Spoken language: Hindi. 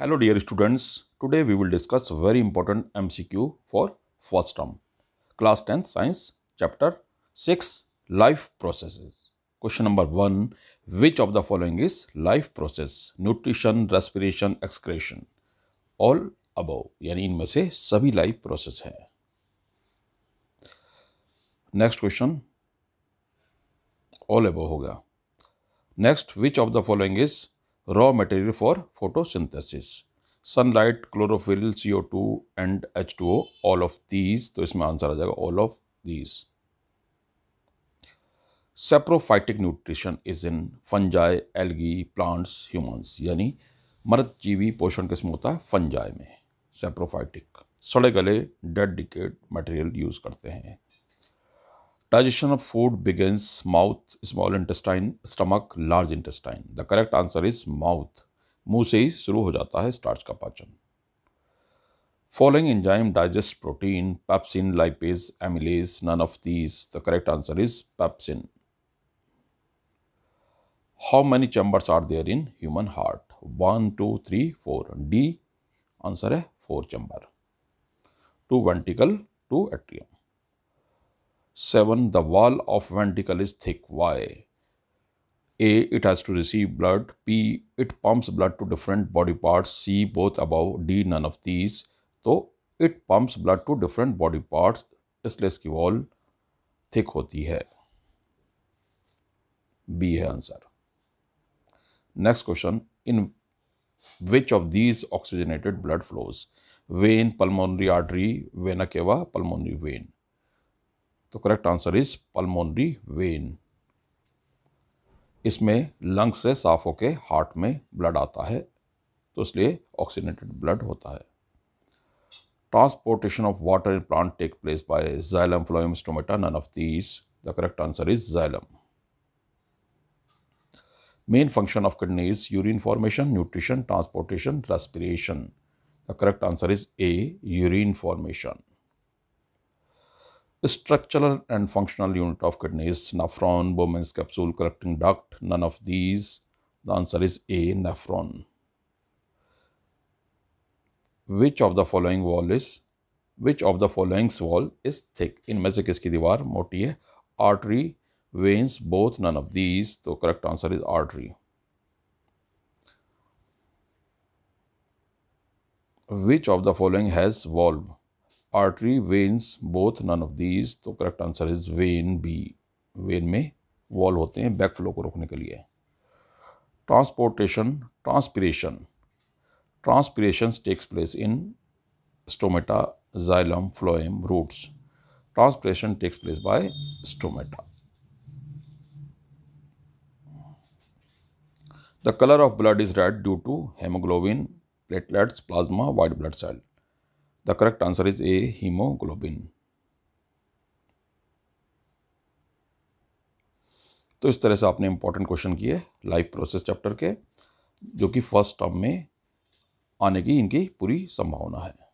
Hello dear students today we will discuss very important MCQ for first term class tenth science chapter six life processes question number one which of the following is life process nutrition respiration excretion all above यानी इनमें से सभी लाइफ प्रोसेस है नेक्स्ट क्वेश्चन ऑल अबव होगा next which of the following is raw material for photosynthesis. Two and H two O all of these तो इसमें आंसर आ जाएगा all of these saprophytic nutrition is in fungi algae plants humans यानी मृत जीवी पोषण किस्म होता है फंजाई में सेप्रोफाइटिक सड़े गले डेड डिकेट मटेरियल यूज़ करते हैं Digestion of food begins mouth, small intestine, stomach, large intestine. The correct answer is mouth. मुंह से ही शुरू हो जाता है स्टार्च का पाचन following enzyme digest protein pepsin lipase amylase none of these the correct answer is pepsin how many chambers are there in human heart one two three four D answer है four chamber two ventricle two atrium seven the wall of ventricle is thick why A it has to receive blood B it pumps blood to different body parts C both above D none of these तो it pumps blood to different body parts इसलिए इसकी वॉल थिक होती है बी है answer next question in which of these oxygenated blood flows vein pulmonary artery vena cava pulmonary vein तो correct answer is pulmonary vein इसमें लंग से साफ होके हार्ट में ब्लड आता है तो इसलिए ऑक्सीनेटेड ब्लड होता है transportation of water in plant take place by xylem phloem stomata none of these the correct answer is xylem main function of kidney is urine formation nutrition transportation respiration the correct answer is A urine formation structural and functional unit of kidney is nephron, Bowman's capsule, collecting duct, none of these. The answer is A, nephron. Which of the following wall is which of the following's wall is thick? इनमें से किसकी दीवार मोटी है artery, veins, both, none of these. the correct answer is artery. Which of the following has valve? Artery veins, both, none of these. तो correct answer is vein B vein में वॉल होते हैं बैक फ्लो को रोकने के लिए transportation transpiration transpiration takes place in stomata xylem phloem roots transpiration takes place by stomata the colour of blood is red due to haemoglobin platelets plasma white blood cell the correct answer is A haemoglobin तो इस तरह से आपने इंपॉर्टेंट क्वेश्चन किए लाइफ प्रोसेस चैप्टर के जो कि फर्स्ट टर्म में आने की इनकी पूरी संभावना है